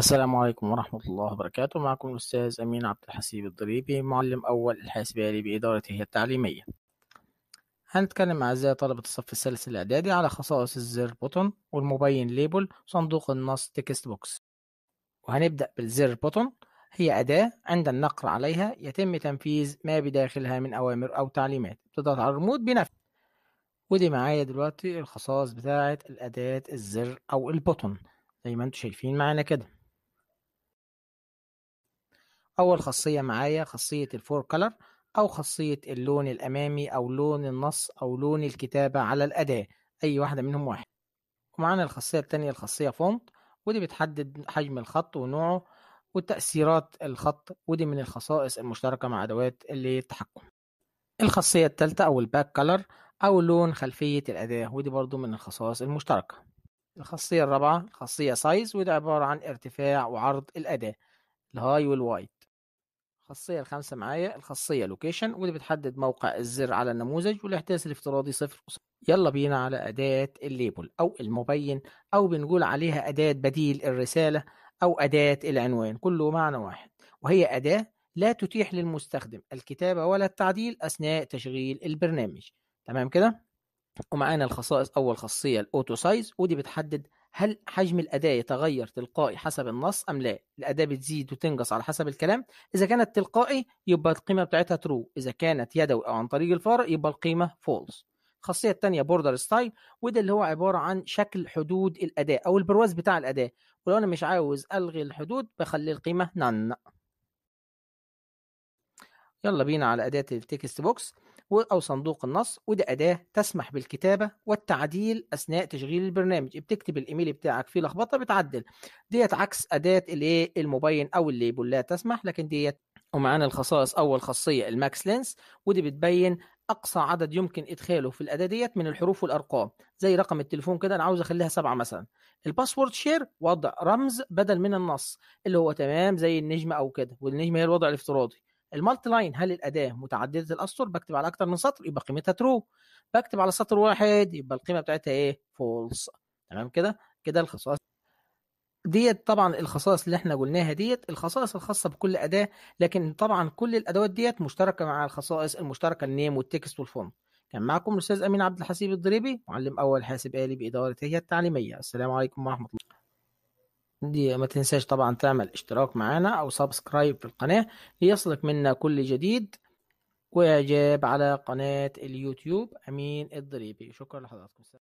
السلام عليكم ورحمة الله وبركاته معكم الأستاذ أمين عبد الحسيب الضريبي معلم أول الحاسب آلي بإدارة هي التعليمية هنتكلم أعزائي طلبة الصف الثالث الإعدادي على خصائص الزر بوتون والمبين ليبل صندوق النص تكست بوكس وهنبدأ بالزر بوتون هي أداة عند النقر عليها يتم تنفيذ ما بداخلها من أوامر أو تعليمات بتضغط على الريموت بنفس ودي معايا دلوقتي الخصائص بتاعة الأداة الزر أو البوتون زي ما انتوا شايفين معانا كده أول خاصية معايا خاصية الفور كلر أو خاصية اللون الأمامي أو لون النص أو لون الكتابة على الأداة أي واحدة منهم واحد ومعانا الخاصية التانية الخاصية فونت ودي بتحدد حجم الخط ونوعه وتأثيرات الخط ودي من الخصائص المشتركة مع أدوات التحكم الخاصية التالتة أو الباك كلر أو لون خلفية الأداة ودي برضو من الخصائص المشتركة الخاصية الرابعة خاصية سايز ودي عبارة عن ارتفاع وعرض الأداة الهاي والواي الخاصية الخامسة معايا الخاصية لوكيشن واللي بتحدد موقع الزر على النموذج والاحداث الافتراضي صفر يلا بينا على أداة الليبل أو المبين أو بنقول عليها أداة بديل الرسالة أو أداة العنوان كله معنى واحد وهي أداة لا تتيح للمستخدم الكتابة ولا التعديل أثناء تشغيل البرنامج تمام كده ومعانا الخصائص أول خاصية الأوتو سايز ودي بتحدد هل حجم الأداة يتغير تلقائي حسب النص أم لا؟ الأداة بتزيد وتنقص على حسب الكلام، إذا كانت تلقائي يبقى القيمة بتاعتها ترو، إذا كانت يدوي أو عن طريق الفار يبقى القيمة فولس. الخاصية الثانية بوردر ستايل وده اللي هو عبارة عن شكل حدود الأداة أو البرواز بتاع الأداة، ولو أنا مش عاوز ألغي الحدود بخلي القيمة نان. يلا بينا على أداة التكست بوكس أو صندوق النص وده أداة تسمح بالكتابة والتعديل أثناء تشغيل البرنامج بتكتب الإيميل بتاعك فيه لخبطة بتعدل ديت عكس أداة الإيه المبين أو الليبل لا تسمح لكن ديت ومعانا الخصائص أول خاصية الماكس لينس ودي بتبين اقصى عدد يمكن ادخاله في الاداه ديت من الحروف والارقام زي رقم التليفون كده انا عاوز اخليها سبعه مثلا الباسورد شير وضع رمز بدل من النص اللي هو تمام زي النجمه او كده والنجمه هي الوضع الافتراضي المالتي لاين هل الاداه متعدده الاسطر بكتب على اكتر من سطر يبقى قيمتها ترو بكتب على سطر واحد يبقى القيمه بتاعتها ايه فولس تمام كده كده الخصائص ديت طبعا الخصائص اللي احنا قلناها ديت الخصائص الخاصه بكل اداه لكن طبعا كل الادوات ديت مشتركه مع الخصائص المشتركه النيم والتكست والفونت كان معكم الاستاذ امين عبد الحسيب الضريبي معلم اول حاسب الي باداره هي التعليميه السلام عليكم ورحمه الله دي ما تنساش طبعا تعمل اشتراك معانا او سبسكرايب في القناة ليصلك منا كل جديد واعجاب على قناة اليوتيوب امين الضريبي شكرا لحضراتكم